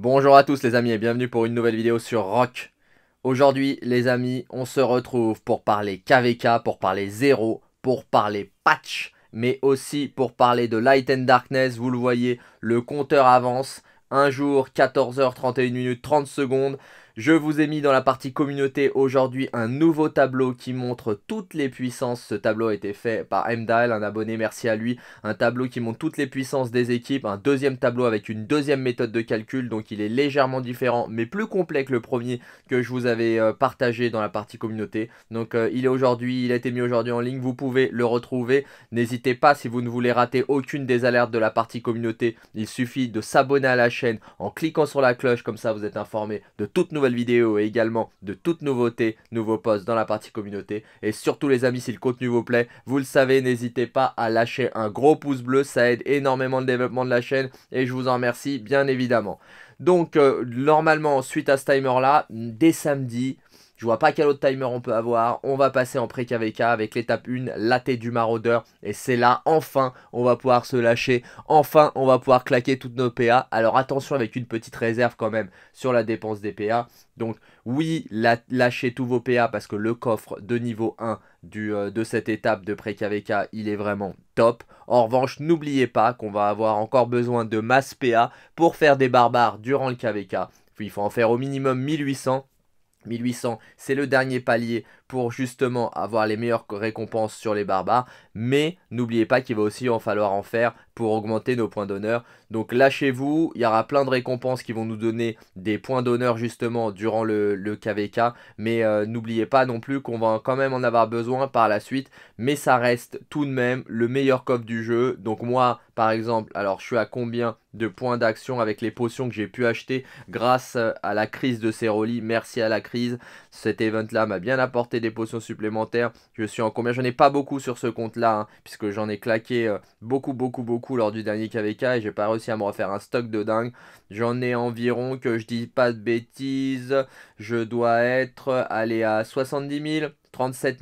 Bonjour à tous les amis et bienvenue pour une nouvelle vidéo sur Rock. Aujourd'hui les amis, on se retrouve pour parler KVK, pour parler zéro, pour parler patch, mais aussi pour parler de Light and Darkness. Vous le voyez, le compteur avance. Un jour, 14h31 minutes 30 secondes. Je vous ai mis dans la partie communauté aujourd'hui un nouveau tableau qui montre toutes les puissances. Ce tableau a été fait par Mdal, un abonné, merci à lui. Un tableau qui montre toutes les puissances des équipes. Un deuxième tableau avec une deuxième méthode de calcul. Donc il est légèrement différent mais plus complet que le premier que je vous avais euh, partagé dans la partie communauté. Donc euh, il est aujourd'hui, il a été mis aujourd'hui en ligne. Vous pouvez le retrouver. N'hésitez pas si vous ne voulez rater aucune des alertes de la partie communauté. Il suffit de s'abonner à la chaîne en cliquant sur la cloche. Comme ça vous êtes informé de toutes nouvelles vidéo et également de toutes nouveautés, nouveaux posts dans la partie communauté. Et surtout les amis, si le contenu vous plaît, vous le savez, n'hésitez pas à lâcher un gros pouce bleu, ça aide énormément le développement de la chaîne et je vous en remercie bien évidemment. Donc euh, normalement, suite à ce timer là, dès samedi, je vois pas quel autre timer on peut avoir. On va passer en pré-KVK avec l'étape 1, l'athée du maraudeur. Et c'est là, enfin, on va pouvoir se lâcher. Enfin, on va pouvoir claquer toutes nos PA. Alors attention avec une petite réserve quand même sur la dépense des PA. Donc oui, lâchez tous vos PA parce que le coffre de niveau 1 du, euh, de cette étape de pré-KVK, il est vraiment top. En revanche, n'oubliez pas qu'on va avoir encore besoin de masse PA pour faire des barbares durant le KVK. Puis, il faut en faire au minimum 1800 1800, c'est le dernier palier pour justement avoir les meilleures récompenses sur les barbares. Mais n'oubliez pas qu'il va aussi en falloir en faire pour augmenter nos points d'honneur. Donc lâchez-vous, il y aura plein de récompenses qui vont nous donner des points d'honneur justement durant le, KVK. Mais euh, n'oubliez pas non plus qu'on va quand même en avoir besoin par la suite. Mais ça reste tout de même le meilleur coffre du jeu. Donc moi, par exemple, alors je suis à combien de points d'action avec les potions que j'ai pu acheter grâce euh, à la crise de Ceroli. Merci à la crise, cet event-là m'a bien apporté des potions supplémentaires. Je suis en combien J'en ai pas beaucoup sur ce compte-là, hein, puisque j'en ai claqué euh, beaucoup, beaucoup, beaucoup lors du dernier KVK et j'ai pas réussi à me refaire un stock de dingue. J'en ai environ, que je dis pas de bêtises, je dois être allé à 70 000, 37,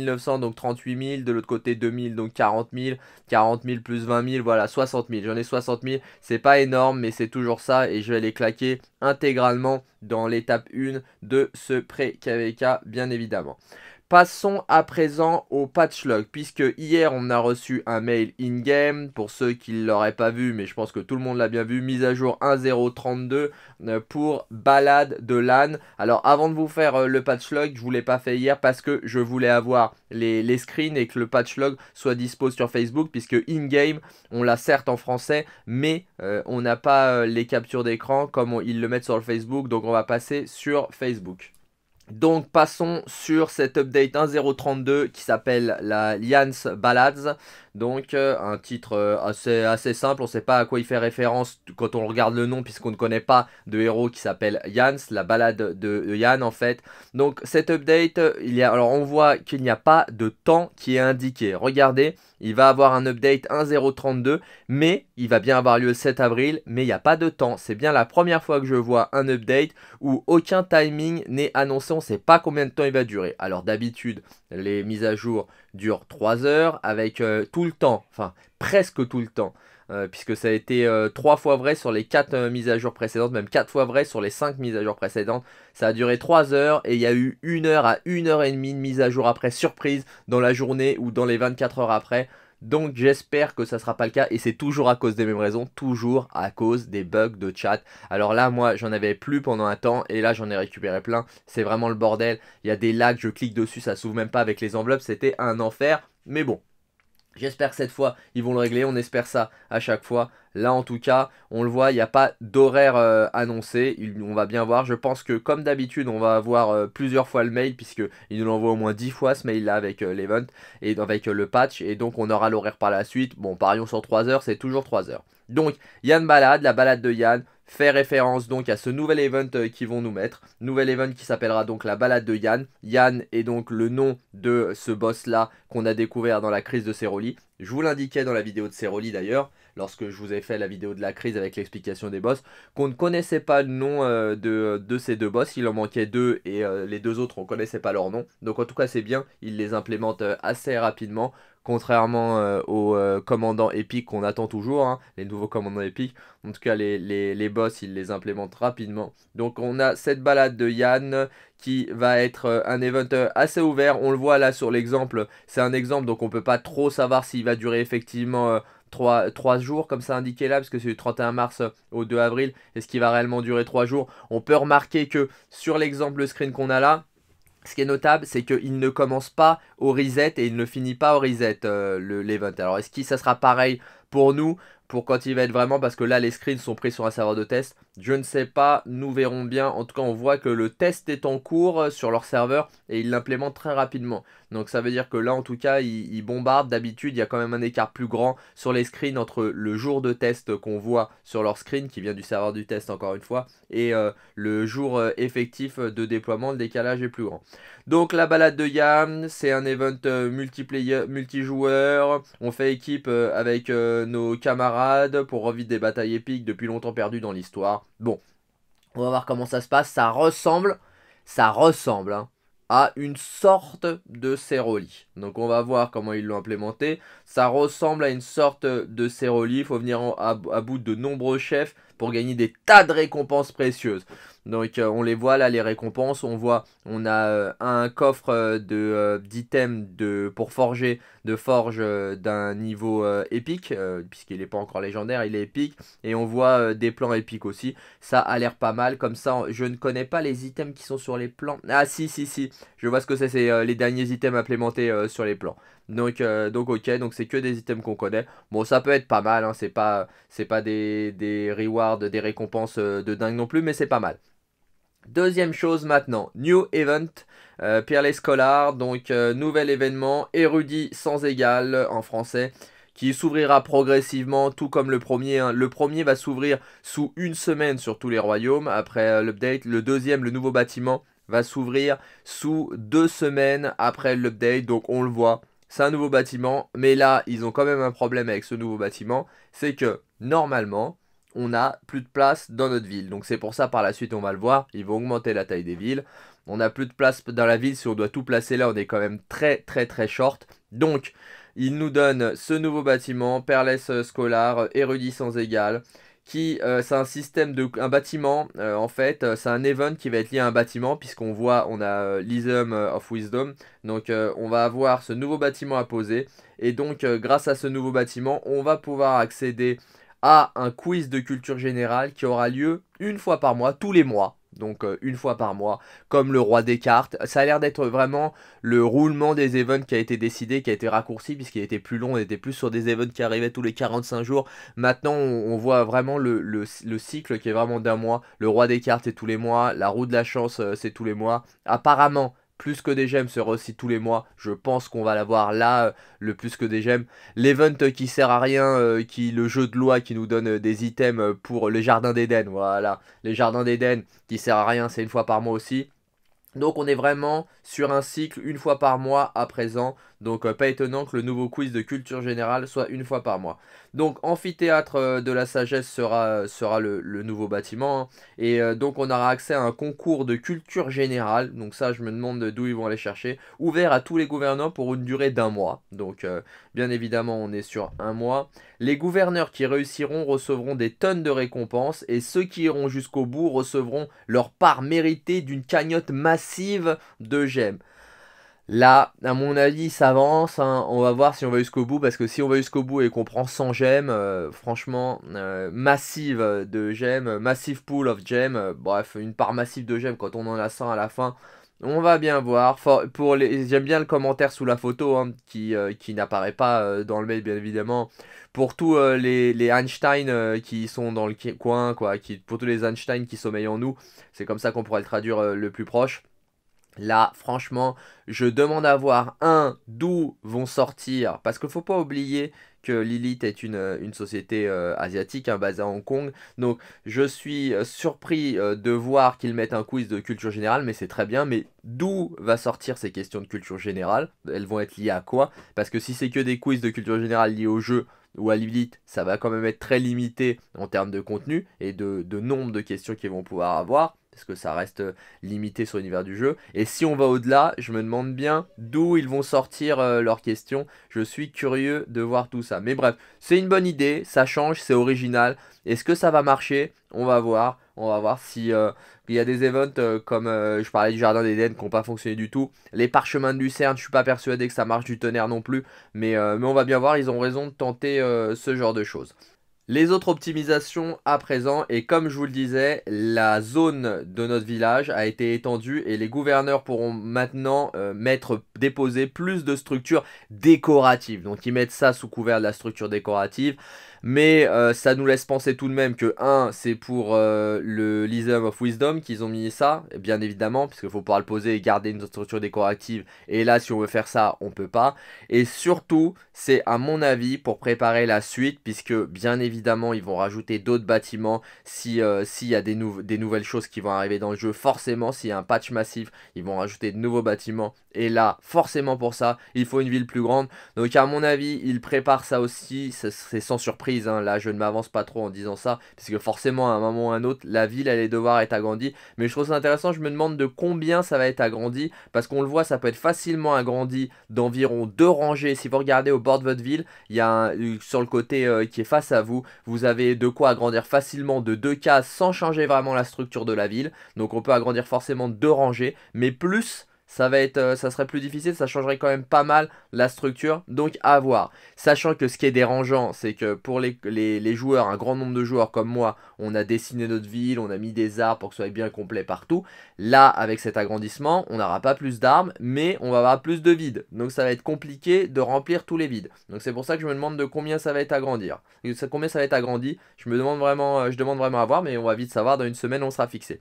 900, euh, donc 38 000. De l'autre côté, 2 000, donc 40 000. 40 000 plus 20 000, voilà, 60 000. J'en ai 60 000. C'est pas énorme, mais c'est toujours ça. Et je vais les claquer intégralement dans l'étape 1 de ce pré-KVK, bien évidemment. Passons à présent au patch log, puisque hier on a reçu un mail in-game, pour ceux qui ne l'auraient pas vu, mais je pense que tout le monde l'a bien vu, mise à jour 1.0.32 euh, pour balade de LAN. Alors avant de vous faire euh, le patch log, je ne vous l'ai pas fait hier parce que je voulais avoir les, screens et que le patch log soit dispo sur Facebook, puisque in-game on l'a certes en français, mais euh, on n'a pas les captures d'écran comme ils le mettent sur le Facebook, donc on va passer sur Facebook. Donc passons sur cet update 1.0.32 qui s'appelle la Lians Ballads. Donc euh, un titre euh, assez, assez, simple, on ne sait pas à quoi il fait référence quand on regarde le nom puisqu'on ne connaît pas de héros qui s'appelle Yans, la balade de Yann en fait. Donc cet update, euh, alors on voit qu'il n'y a pas de temps qui est indiqué. Regardez, il va avoir un update 1.0.32 mais il va bien avoir lieu le 7 avril mais il n'y a pas de temps. C'est bien la première fois que je vois un update où aucun timing n'est annoncé on sait pas combien de temps il va durer. Alors d'habitude, les mises à jour durent 3 heures avec euh, tout le temps, enfin presque tout le temps, euh, puisque ça a été euh, trois 3 fois vrai sur les 4 mises à jour précédentes, même 4 fois vrai sur les 5 mises à jour précédentes. Ça a duré 3 heures et il y a eu 1 heure à 1 heure et demie de mise à jour après surprise dans la journée ou dans les 24 heures après. Donc j'espère que ça sera pas le cas et c'est toujours à cause des mêmes raisons, toujours à cause des bugs de chat. Alors là moi j'en avais plus pendant un temps et là j'en ai récupéré plein, c'est vraiment le bordel. Il y a des lags, je clique dessus, ça s'ouvre même pas avec les enveloppes, c'était un enfer. Mais bon, J'espère que cette fois, ils vont le régler. On espère ça à chaque fois. Là, en tout cas, on le voit, il n'y a pas d'horaire euh, annoncé. on va bien voir. Je pense que, comme d'habitude, on va avoir euh, plusieurs fois le mail, puisqu'il nous l'envoie au moins 10 fois ce mail-là avec euh, l'event et avec le patch. Et donc, on aura l'horaire par la suite. Bon, parions sur 3 heures, c'est toujours 3 heures. Donc, Yann Balade, la balade de Yann, fait référence donc à ce nouvel event euh, qu'ils vont nous mettre. Nouvel event qui s'appellera donc la balade de Yann. Yann est donc le nom de ce boss-là qu'on a découvert dans la crise de Ceroli. Je vous l'indiquais dans la vidéo de Ceroli d'ailleurs, lorsque je vous ai fait la vidéo de la crise avec l'explication des boss, qu'on ne connaissait pas le nom euh, de, de, ces deux boss. Il en manquait deux et euh, les deux autres, on ne connaissait pas leur nom. Donc en tout cas, c'est bien, ils les implémentent assez rapidement contrairement euh, aux euh, commandants épiques qu'on attend toujours, hein, les nouveaux commandants épiques. En tout cas, les, les, boss, ils les implémentent rapidement. Donc on a cette balade de Yann qui va être euh, un event assez ouvert. On le voit là sur l'exemple. C'est un exemple, donc on ne peut pas trop savoir s'il va durer effectivement... 3, jours comme ça indiqué là, parce que c'est du 31 mars au 2 avril, est-ce qu'il va réellement durer 3 jours On peut remarquer que sur l'exemple screen qu'on a là, ce qui est notable, c'est qu'il ne commence pas au reset et il ne finit pas au reset euh, l'event. Alors, est-ce que ça sera pareil pour nous pour quand il va être vraiment parce que là les screens sont pris sur un serveur de test. Je ne sais pas, nous verrons bien. En tout cas, on voit que le test est en cours euh, sur leur serveur et ils l'implémentent très rapidement. Donc ça veut dire que là en tout cas, ils, bombardent. D'habitude, il y a quand même un écart plus grand sur les screens entre le jour de test qu'on voit sur leur screen qui vient du serveur du test encore une fois et euh, le jour euh, effectif de déploiement, le décalage est plus grand. Donc la balade de Yam, c'est un event multiplayer multijoueur. On fait équipe avec nos camarades pour revivre des batailles épiques depuis longtemps perdues dans l'histoire. Bon, on va voir comment ça se passe. Ça ressemble, ça ressemble hein, à une sorte de Séroli. Donc on va voir comment ils l'ont implémenté. Ça ressemble à une sorte de Séroli. Il faut venir à bout de nombreux chefs pour gagner des tas de récompenses précieuses. Donc euh, on les voit là les récompenses, on voit on a euh, un coffre euh, de d'items de pour forger de forge d'un niveau épique puisqu'il n'est pas encore légendaire, il est épique et on voit des plans épiques aussi. Ça a l'air pas mal comme ça. Je ne connais pas les items qui sont sur les plans. Ah si si si, je vois ce que c'est, c'est les derniers items implémentés sur les plans. Donc, euh, donc ok, donc c'est que des items qu'on connaît. Bon, ça peut être pas mal, hein, c'est pas, pas des, rewards, des récompenses euh, de dingue non plus, mais c'est pas mal. Deuxième chose maintenant, New Event, euh, pierre les scolars donc nouvel événement, érudit sans égal en français, qui s'ouvrira progressivement, tout comme le premier. Hein. Le premier va s'ouvrir sous une semaine sur tous les royaumes, après l'update. Le deuxième, le nouveau bâtiment, va s'ouvrir sous deux semaines après l'update, donc on le voit c'est un nouveau bâtiment, mais là, ils ont quand même un problème avec ce nouveau bâtiment, c'est que normalement, on a plus de place dans notre ville. Donc c'est pour ça par la suite on va le voir, ils vont augmenter la taille des villes. On n'a plus de place dans la ville, si on doit tout placer là, on est quand même très très très short. Donc, ils nous donnent ce nouveau bâtiment, Perles Scolar, érudit sans égal, qui euh, c'est un système de un bâtiment euh, en fait euh, c'est un event qui va être lié à un bâtiment puisqu'on voit on a l'ism of wisdom donc on va avoir ce nouveau bâtiment à poser et donc grâce à ce nouveau bâtiment on va pouvoir accéder à un quiz de culture générale qui aura lieu une fois par mois tous les mois donc euh, une fois par mois, comme le roi des cartes. Ça a l'air d'être vraiment le roulement des events qui a été décidé, qui a été raccourci, puisqu'il était plus long, on était plus sur des events qui arrivaient tous les 45 jours. Maintenant, on, voit vraiment le, le, le, cycle qui est vraiment d'un mois. Le roi des cartes, c'est tous les mois. La roue de la chance, euh, c'est tous les mois. Apparemment, plus que des gemmes sera aussi tous les mois. Je pense qu'on va l'avoir là, euh, le plus que des gemmes. L'event qui sert à rien, euh, qui le jeu de loi qui nous donne euh, des items pour les jardins d'Éden. Voilà, les jardins d'Éden qui sert à rien, c'est une fois par mois aussi. Donc on est vraiment sur un cycle une fois par mois à présent. Donc euh, pas étonnant que le nouveau quiz de culture générale soit une fois par mois. Donc amphithéâtre euh, de la sagesse sera, euh, le, nouveau bâtiment. Hein. Et donc on aura accès à un concours de culture générale. Donc ça je me demande d'où ils vont aller chercher. Ouvert à tous les gouvernants pour une durée d'un mois. Donc bien évidemment on est sur un mois. Les gouverneurs qui réussiront recevront des tonnes de récompenses et ceux qui iront jusqu'au bout recevront leur part méritée d'une cagnotte massive de gemmes. Là, à mon avis, ça avance. Hein. On va voir si on va jusqu'au bout. Parce que si on va jusqu'au bout et qu'on prend 100 gemmes, euh, franchement, euh, massive de gemmes, euh, massive pool of gemmes. bref, une part massive de gemmes quand on en a 100 à la fin. On va bien voir. pour les, j'aime bien le commentaire sous la photo hein, euh, qui, n'apparaît pas euh, dans le mail bien évidemment. Pour tous euh, les, les, Einstein qui sont dans le coin quoi, pour tous les Einstein qui sommeillent en nous, c'est comme ça qu'on pourrait le traduire le plus proche. Là, franchement, je demande à voir un d'où vont sortir parce qu'il faut pas oublier que Lilith est une, euh, société euh, asiatique hein, basée à Hong Kong. Donc je suis euh, surpris de voir qu'ils mettent un quiz de culture générale, mais c'est très bien. Mais d'où va sortir ces questions de culture générale Elles vont être liées à quoi Parce que si c'est que des quiz de culture générale liés au jeu, ou à Lilith, ça va quand même être très limité en termes de contenu et de nombre de questions qu'ils vont pouvoir avoir parce que ça reste euh, limité sur l'univers du jeu. Et si on va au-delà, je me demande bien d'où ils vont sortir euh, leurs questions. Je suis curieux de voir tout ça. Mais bref, c'est une bonne idée, ça change, c'est original. Est-ce que ça va marcher On va voir. On va voir si euh, il y a des events comme je parlais du Jardin d'Eden qui n'ont pas fonctionné du tout. Les parchemins de Lucerne, je suis pas persuadé que ça marche du tonnerre non plus. Mais, mais on va bien voir, ils ont raison de tenter ce genre de choses. Les autres optimisations à présent, et comme je vous le disais, la zone de notre village a été étendue et les gouverneurs pourront maintenant euh, mettre, déposer plus de structures décoratives. Donc ils mettent ça sous couvert de la structure décorative. Mais euh, ça nous laisse penser tout de même que 1 c'est pour euh, le Lism of Wisdom qu'ils ont mis ça, bien évidemment, puisqu'il faut pouvoir le poser et garder une structure décorative. Et là si on veut faire ça, on peut pas. Et surtout, c'est à mon avis pour préparer la suite, puisque bien évidemment ils vont rajouter d'autres bâtiments si euh, s'il y a des, des nouvelles choses qui vont arriver dans le jeu. Forcément, s'il y a un patch massif, ils vont rajouter de nouveaux bâtiments. Et là, forcément pour ça, il faut une ville plus grande. Donc à mon avis, ils préparent ça aussi, c'est sans surprise Hein. Là, je ne m'avance pas trop en disant ça, parce que forcément, à un moment ou à un autre, la ville elle est devoir être agrandie. Mais je trouve ça intéressant. Je me demande de combien ça va être agrandi, parce qu'on le voit, ça peut être facilement agrandi d'environ deux rangées. Si vous regardez au bord de votre ville, il y a un, euh, sur le côté euh, qui est face à vous, vous avez de quoi agrandir facilement de deux cases sans changer vraiment la structure de la ville. Donc, on peut agrandir forcément deux rangées, mais plus ça va être, euh, ça serait plus difficile, ça changerait quand même pas mal la structure, donc à voir. Sachant que ce qui est dérangeant, c'est que pour les, joueurs, un grand nombre de joueurs comme moi, on a dessiné notre ville, on a mis des arbres pour que ce soit bien complet partout. Là, avec cet agrandissement, on n'aura pas plus d'armes, mais on va avoir plus de vides. Donc ça va être compliqué de remplir tous les vides. Donc c'est pour ça que je me demande de combien ça va être agrandir. Combien ça va être agrandi, je me demande vraiment, euh, je demande vraiment à voir, mais on va vite savoir, dans une semaine on sera fixé.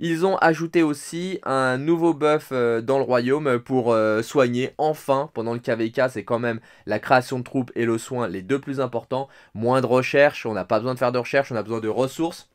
Ils ont ajouté aussi un nouveau buff euh, dans le royaume pour euh, soigner enfin, pendant le KVK, c'est quand même la création de troupes et le soin les deux plus importants. Moins de recherche, on n'a pas besoin de faire de recherche, on a besoin de ressources.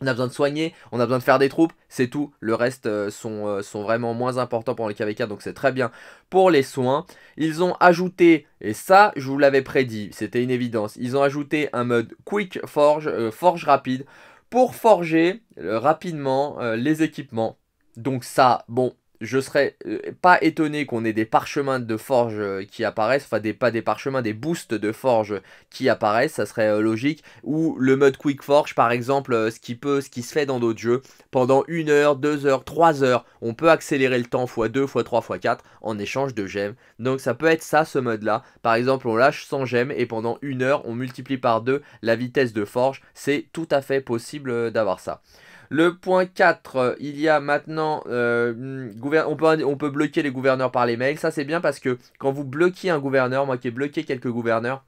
On a besoin de soigner, on a besoin de faire des troupes, c'est tout. Le reste euh, sont, euh, sont, vraiment moins importants pendant le KVK, donc c'est très bien pour les soins. Ils ont ajouté, et ça je vous l'avais prédit, c'était une évidence, ils ont ajouté un mode Quick Forge, Forge rapide, pour forger rapidement les équipements. Donc ça, bon, je serais euh, pas étonné qu'on ait des parchemins de forge euh, qui apparaissent, enfin des, pas des parchemins, des boosts de forge qui apparaissent, ça serait euh, logique, ou le mode quick forge par exemple, ce qui peut, ce qui se fait dans d'autres jeux, pendant une heure, deux heures, trois heures, on peut accélérer le temps x2, x3, x4 en échange de gemmes, donc ça peut être ça ce mode là, par exemple on lâche 100 gemmes et pendant une heure on multiplie par deux la vitesse de forge, c'est tout à fait possible d'avoir ça. Le point 4, euh, il y a maintenant, euh, hmm, on, peut, on peut bloquer les gouverneurs par les mails. Ça c'est bien parce que quand vous bloquez un gouverneur, moi qui ai bloqué quelques gouverneurs,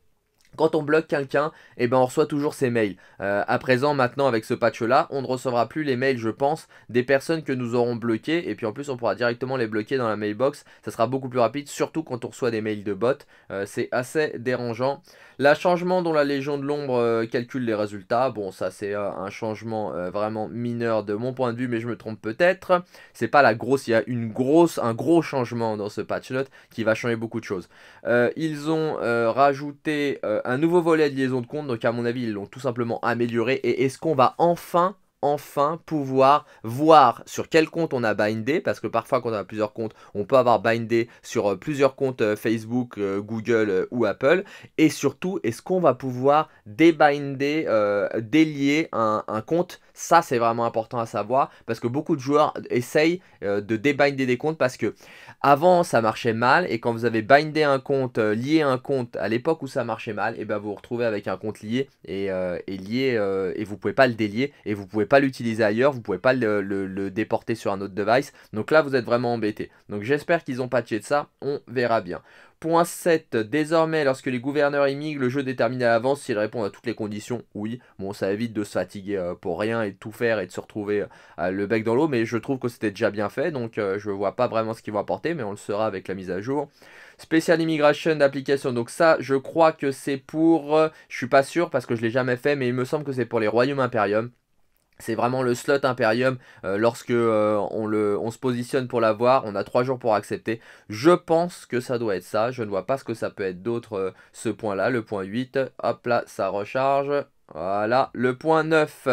quand on bloque quelqu'un, eh ben on reçoit toujours ses mails. Euh, à présent, maintenant, avec ce patch-là, on ne recevra plus les mails, je pense, des personnes que nous aurons bloquées. Et puis en plus, on pourra directement les bloquer dans la mailbox. Ça sera beaucoup plus rapide, surtout quand on reçoit des mails de bots. Euh, c'est assez dérangeant. La changement dont la Légion de l'Ombre euh, calcule les résultats. Bon, ça c'est euh, un changement vraiment mineur de mon point de vue, mais je me trompe peut-être. C'est pas la grosse, il y a une grosse, un gros changement dans ce patch note qui va changer beaucoup de choses. ils ont rajouté un nouveau volet de liaison de compte, donc à mon avis ils l'ont tout simplement amélioré. Et est-ce qu'on va enfin enfin pouvoir voir sur quel compte on a bindé, parce que parfois quand on a plusieurs comptes, on peut avoir bindé sur euh, plusieurs comptes euh, Facebook, euh, Google ou Apple, et surtout est-ce qu'on va pouvoir débinder, délier un compte ça, c'est vraiment important à savoir parce que beaucoup de joueurs essayent euh, de débinder des comptes parce que avant, ça marchait mal et quand vous avez bindé un compte, euh, lié un compte à l'époque où ça marchait mal, et eh ben vous vous retrouvez avec un compte lié et, vous euh, ne lié et vous pouvez pas le délier et vous pouvez pas l'utiliser ailleurs, vous pouvez pas le, déporter sur un autre device. Donc là, vous êtes vraiment embêté. Donc j'espère qu'ils ont patché de ça, on verra bien. Point 7. Désormais, lorsque les gouverneurs immigrent, le jeu détermine à l'avance s'ils répondent à toutes les conditions. Oui, bon, ça évite de se fatiguer euh, pour rien et de tout faire et de se retrouver euh, le bec dans l'eau, mais je trouve que c'était déjà bien fait, donc euh, je vois pas vraiment ce qu'ils vont apporter, mais on le saura avec la mise à jour. Special Immigration d'application, donc ça, je crois que c'est pour... je suis pas sûr parce que je l'ai jamais fait, mais il me semble que c'est pour les Royaumes Imperium. C'est vraiment le slot Imperium. Euh, lorsque euh, on, se positionne pour l'avoir, on a 3 jours pour accepter. Je pense que ça doit être ça. Je ne vois pas ce que ça peut être d'autre, euh, ce point-là. Le point 8, hop là, ça recharge. Voilà, le point 9.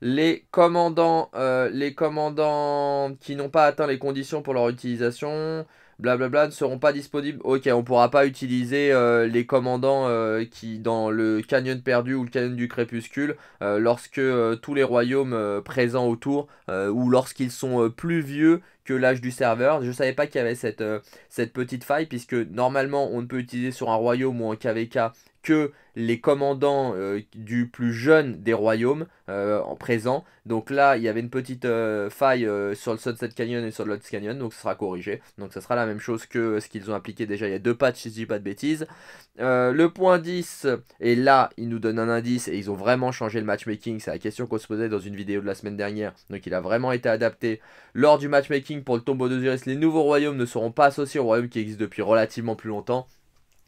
Les commandants, les commandants qui n'ont pas atteint les conditions pour leur utilisation blablabla ne seront pas disponibles. Ok, on pourra pas utiliser euh, les commandants euh, qui, dans le canyon perdu ou le canyon du crépuscule, euh, lorsque tous les royaumes présents autour, ou lorsqu'ils sont plus vieux que l'âge du serveur. Je savais pas qu'il y avait cette, cette petite faille, puisque normalement on ne peut utiliser sur un royaume ou un KVK que les commandants euh, du plus jeune des royaumes euh, en présent. Donc là, il y avait une petite euh, faille sur le Sunset Canyon et sur le Canyon, donc ce sera corrigé. Donc ça sera la même chose que ce qu'ils ont appliqué déjà il y a deux patchs, si je dis pas de bêtises. le point 10, et là, ils nous donnent un indice et ils ont vraiment changé le matchmaking. C'est la question qu'on se posait dans une vidéo de la semaine dernière. Donc il a vraiment été adapté. Lors du matchmaking pour le tombeau d'Osiris, les nouveaux royaumes ne seront pas associés aux royaumes qui existent depuis relativement plus longtemps.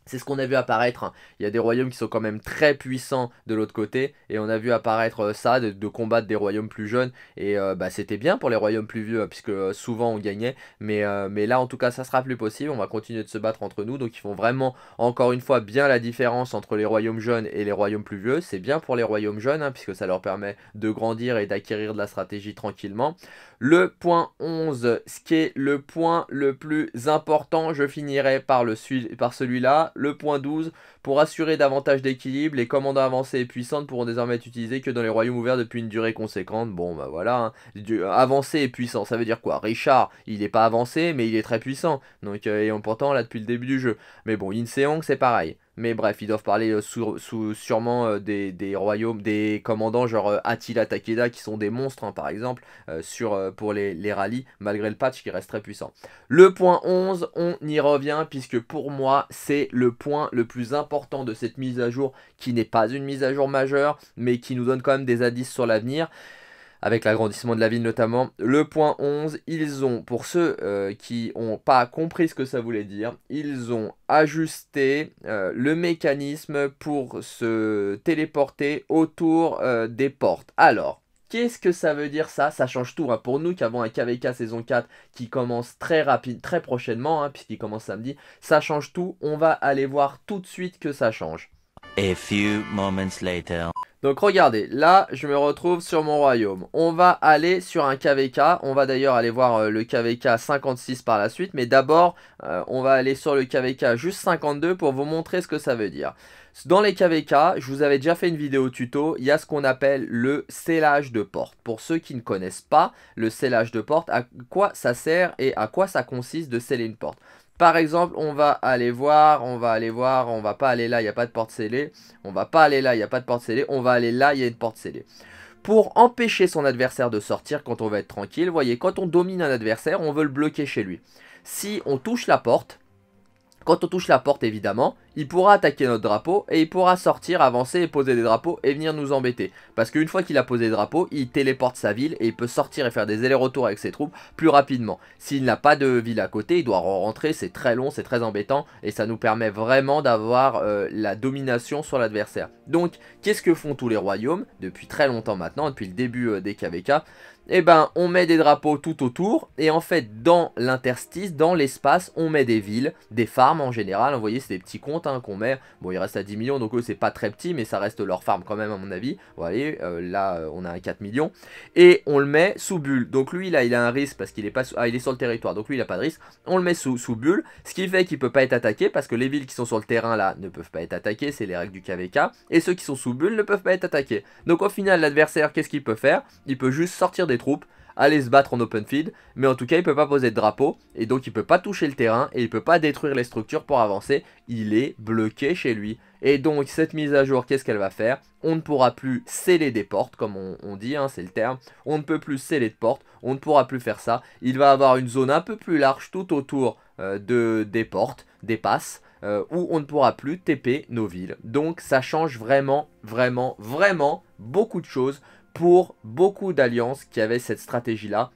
C'est ce qu'on a vu apparaître. Hein. Il y a des royaumes qui sont quand même très puissants de l'autre côté. Et on a vu apparaître euh, ça, de, combattre des royaumes plus jeunes. Et euh, bah, c'était bien pour les royaumes plus vieux, hein, puisque euh, souvent on gagnait. Mais, mais là, en tout cas, ça sera plus possible. On va continuer de se battre entre nous. Donc ils font vraiment, encore une fois, bien la différence entre les royaumes jeunes et les royaumes plus vieux. C'est bien pour les royaumes jeunes, hein, puisque ça leur permet de grandir et d'acquérir de la stratégie tranquillement. Le point 11, ce qui est le point le plus important, je finirai par, le, par celui-là le point 12. Pour assurer davantage d'équilibre, les commandes avancées et puissantes pourront désormais être utilisées que dans les royaumes ouverts depuis une durée conséquente. Bon, bah voilà. Hein. Euh, avancé et puissant, ça veut dire quoi Richard, il n'est pas avancé, mais il est très puissant. Donc, euh, et pourtant, là, depuis le début du jeu. Mais bon, Inseong, c'est pareil. Mais bref, ils doivent parler euh, sûrement euh, des, royaumes, des commandants genre euh, Attila Takeda qui sont des monstres hein, par exemple sur, pour les, les rallyes malgré le patch qui reste très puissant. Le point 11, on y revient puisque pour moi c'est le point le plus important de cette mise à jour qui n'est pas une mise à jour majeure mais qui nous donne quand même des indices sur l'avenir avec l'agrandissement de la ville notamment. Le point 11, ils ont, pour ceux euh, qui n'ont pas compris ce que ça voulait dire, ils ont ajusté euh, le mécanisme pour se téléporter autour euh, des portes. Alors, Qu'est-ce que ça veut dire ça Ça change tout. Hein. Pour nous qui avons un KVK saison 4 qui commence très rapide, très prochainement, hein, puisqu'il commence samedi, ça change tout. On va aller voir tout de suite que ça change. A few moments later. Donc regardez, là je me retrouve sur mon royaume. On va aller sur un KVK, on va d'ailleurs aller voir euh, le KVK 56 par la suite, mais d'abord euh, on va aller sur le KVK juste 52 pour vous montrer ce que ça veut dire. Dans les KVK, je vous avais déjà fait une vidéo tuto, il y a ce qu'on appelle le scellage de porte. Pour ceux qui ne connaissent pas le scellage de porte, à quoi ça sert et à quoi ça consiste de sceller une porte par exemple, on va aller voir, on va aller voir, on va pas aller là, il n'y a pas de porte scellée. On va pas aller là, il n'y a pas de porte scellée. On va aller là, il y a une porte scellée. Pour empêcher son adversaire de sortir quand on va être tranquille, voyez, quand on domine un adversaire, on veut le bloquer chez lui. Si on touche la porte, quand on touche la porte, évidemment, il pourra attaquer notre drapeau et il pourra sortir, avancer et poser des drapeaux et venir nous embêter. Parce qu'une fois qu'il a posé des drapeaux, il téléporte sa ville et il peut sortir et faire des allers-retours avec ses troupes plus rapidement. S'il n'a pas de ville à côté, il doit rentrer, c'est très long, c'est très embêtant et ça nous permet vraiment d'avoir euh, la domination sur l'adversaire. Donc, qu'est-ce que font tous les royaumes depuis très longtemps maintenant, depuis le début euh, des KVK et eh ben, on met des drapeaux tout autour, et en fait, dans l'interstice, dans l'espace, on met des villes, des farms en général, vous voyez, c'est des petits comptes hein, qu'on met, bon, il reste à 10 millions, donc eux, c'est pas très petit, mais ça reste leur farm quand même, à mon avis, vous voyez, euh, là, euh, on a un 4 millions, et on le met sous bulle, donc lui, là, il a un risque, parce qu'il est pas, ah, il est sur le territoire, donc lui, il a pas de risque, on le met sous, sous bulle, ce qui fait qu'il peut pas être attaqué, parce que les villes qui sont sur le terrain, là, ne peuvent pas être attaquées, c'est les règles du KVK, et ceux qui sont sous bulle ne peuvent pas être attaqués, donc au final, l'adversaire, qu'est-ce qu'il peut faire Il peut juste sortir des troupes, aller se battre en open field, mais en tout cas il peut pas poser de drapeau, et donc il peut pas toucher le terrain, et il peut pas détruire les structures pour avancer, il est bloqué chez lui. Et donc cette mise à jour, qu'est-ce qu'elle va faire On ne pourra plus sceller des portes, comme on, dit, hein, c'est le terme, on ne peut plus sceller de portes, on ne pourra plus faire ça, il va avoir une zone un peu plus large tout autour euh, de, des portes, des passes, euh, où on ne pourra plus TP nos villes. Donc ça change vraiment, vraiment, vraiment beaucoup de choses pour beaucoup d'alliances qui avaient cette stratégie-là.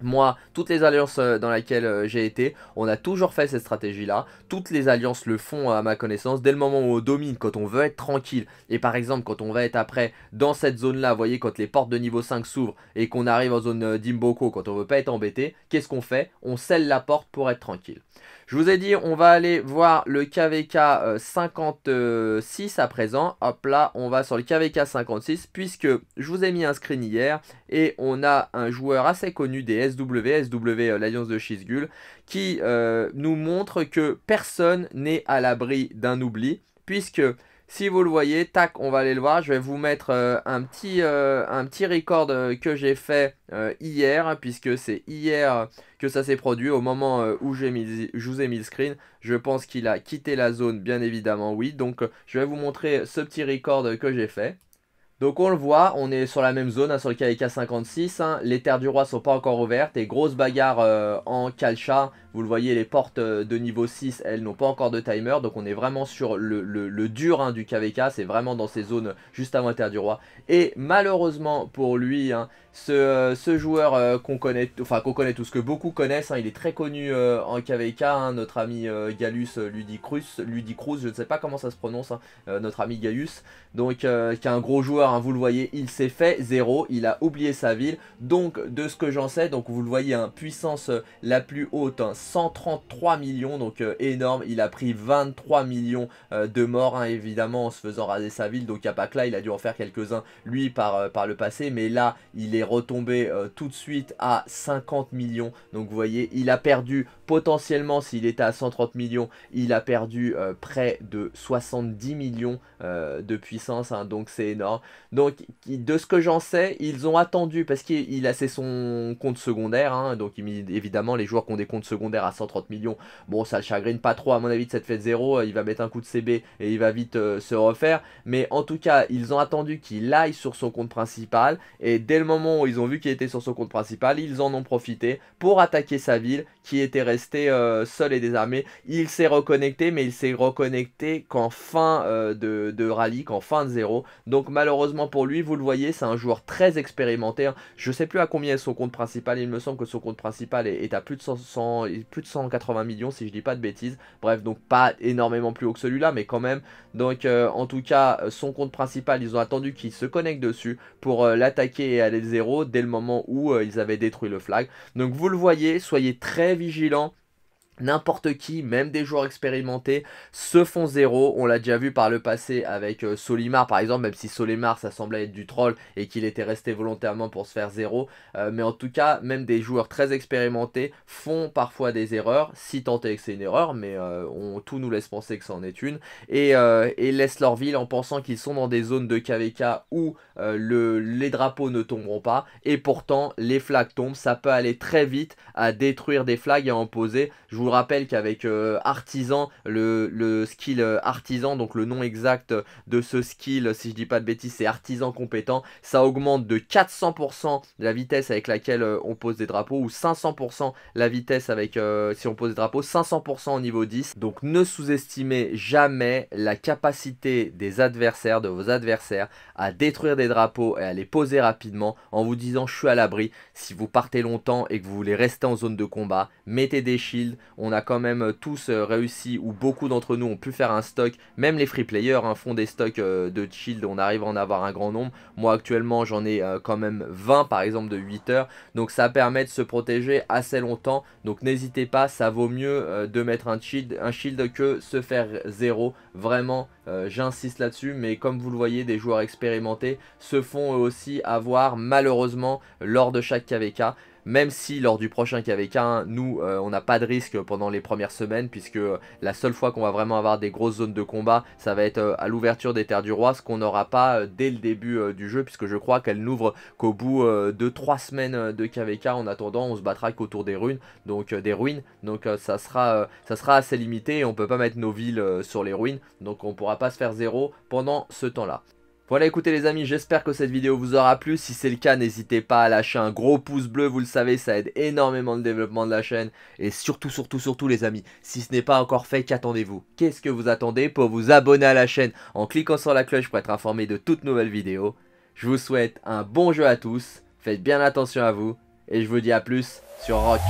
Moi, toutes les alliances euh, dans lesquelles euh, j'ai été, on a toujours fait cette stratégie-là. Toutes les alliances le font à ma connaissance. Dès le moment où on domine, quand on veut être tranquille, et par exemple quand on va être après dans cette zone-là, vous voyez, quand les portes de niveau 5 s'ouvrent et qu'on arrive en zone euh, d'Imboko, quand on veut pas être embêté, qu'est-ce qu'on fait On scelle la porte pour être tranquille. Je vous ai dit, on va aller voir le KVK 56 euh, à présent. Hop là, on va sur le KVK 56 puisque je vous ai mis un screen hier et on a un joueur assez connu des SW, SW euh, l'Alliance de Schizgul, qui euh, nous montre que personne n'est à l'abri d'un oubli puisque si vous le voyez, tac, on va aller le voir. Je vais vous mettre euh, un, petit, euh, un petit record euh, que j'ai fait hier, puisque c'est hier que ça s'est produit. Au moment où mis, je vous ai mis le screen, je pense qu'il a quitté la zone, bien évidemment, oui. Donc, je vais vous montrer ce petit record que j'ai fait. Donc on le voit, on est sur la même zone, hein, sur le KVK 56. Hein. Les terres du roi sont pas encore ouvertes et grosse bagarre euh, en Kalcha. Vous le voyez, les portes euh, de niveau 6, elles n'ont pas encore de timer. Donc on est vraiment sur le, dur hein, du KVK. C'est vraiment dans ces zones juste avant les terres du roi. Et malheureusement pour lui, euh, ce, joueur qu'on connaît, enfin qu'on connaît tous, que beaucoup connaissent, il est très connu en KVK. notre ami Gallus Ludicrus, Ludicrus, je ne sais pas comment ça se prononce, notre ami Gaius. Donc qui est un gros joueur Hein, vous le voyez, il s'est fait 0, il a oublié sa ville. Donc de ce que j'en sais, donc vous le voyez, hein, puissance euh, la plus haute, 133 hein, millions, donc euh, énorme. Il a pris 23 millions euh, de morts, évidemment, en se faisant raser sa ville. Donc il n'y a pas que là, il a dû en faire quelques-uns, lui, par le passé. Mais là, il est retombé tout de suite à 50 millions. Donc vous voyez, il a perdu potentiellement, s'il était à 130 millions, il a perdu près de 70 millions de puissance. donc c'est énorme. Donc, de ce que j'en sais, ils ont attendu, parce qu'il a c'est son compte secondaire, hein, donc évidemment, les joueurs qui ont des comptes secondaires à 130 millions, bon, ça le chagrine pas trop, à mon avis, de cette fête 0, euh, il va mettre un coup de CB et il va vite euh, se refaire, mais en tout cas, ils ont attendu qu'il aille sur son compte principal, et dès le moment où ils ont vu qu'il était sur son compte principal, ils en ont profité pour attaquer sa ville, qui était restée euh, seule et désarmée. Il s'est reconnecté, mais il s'est reconnecté qu'en fin de, de rallye, qu'en fin de zéro, donc malheureusement, Heureusement pour lui, vous le voyez, c'est un joueur très expérimenté. Hein. Je ne sais plus à combien est son compte principal. Il me semble que son compte principal est, à plus de, 100, plus de 180 millions, si je ne dis pas de bêtises. Bref, donc pas énormément plus haut que celui-là, mais quand même. Donc, euh, en tout cas, euh, son compte principal, ils ont attendu qu'il se connecte dessus pour euh, l'attaquer et aller zéro dès le moment où ils avaient détruit le flag. Donc, vous le voyez, soyez très vigilants N'importe qui, même des joueurs expérimentés, se font zéro. On l'a déjà vu par le passé avec euh, Solimar par exemple, même si Solimar ça semblait être du troll et qu'il était resté volontairement pour se faire zéro. Euh, mais en tout cas, même des joueurs très expérimentés font parfois des erreurs, si tant est que c'est une erreur, mais euh, on, tout nous laisse penser que c'en est une. Et, laissent leur ville en pensant qu'ils sont dans des zones de KVK où le, les drapeaux ne tomberont pas. Et pourtant, les flags tombent. Ça peut aller très vite à détruire des flags et à en poser vous rappelle qu'avec euh, artisan, le, skill euh, artisan, donc le nom exact de ce skill, si je dis pas de bêtises, c'est artisan compétent, ça augmente de 400% la vitesse avec laquelle euh, on pose des drapeaux ou 500% la vitesse avec si on pose des drapeaux, 500% au niveau 10. Donc ne sous-estimez jamais la capacité des adversaires, de vos adversaires, à détruire des drapeaux et à les poser rapidement en vous disant je suis à l'abri. Si vous partez longtemps et que vous voulez rester en zone de combat, mettez des shields on a quand même euh, tous euh, réussi, ou beaucoup d'entre nous ont pu faire un stock, même les free players hein, font des stocks euh, de shield, on arrive à en avoir un grand nombre. Moi actuellement j'en ai quand même 20 par exemple de 8 heures, donc ça permet de se protéger assez longtemps, donc n'hésitez pas, ça vaut mieux de mettre un shield, un shield que se faire zéro, vraiment j'insiste là-dessus, mais comme vous le voyez, des joueurs expérimentés se font aussi avoir malheureusement lors de chaque KVK même si lors du prochain KVK, nous, euh, on n'a pas de risque pendant les premières semaines, puisque euh, la seule fois qu'on va vraiment avoir des grosses zones de combat, ça va être euh, à l'ouverture des Terres du Roi, ce qu'on n'aura pas dès le début du jeu, puisque je crois qu'elle n'ouvre qu'au bout de 3 semaines de KVK. En attendant, on se battra qu'autour des ruines, donc des ruines, donc ça, sera, ça sera assez limité, et on peut pas mettre nos villes sur les ruines, donc on pourra pas se faire zéro pendant ce temps-là. Voilà écoutez les amis, j'espère que cette vidéo vous aura plu. Si c'est le cas, n'hésitez pas à lâcher un gros pouce bleu, vous le savez, ça aide énormément le développement de la chaîne. Et surtout, surtout, surtout les amis, si ce n'est pas encore fait, qu'attendez-vous Qu'est-ce que vous attendez pour vous abonner à la chaîne en cliquant sur la cloche pour être informé de toutes nouvelles vidéos Je vous souhaite un bon jeu à tous, faites bien attention à vous, et je vous dis à plus sur Rock.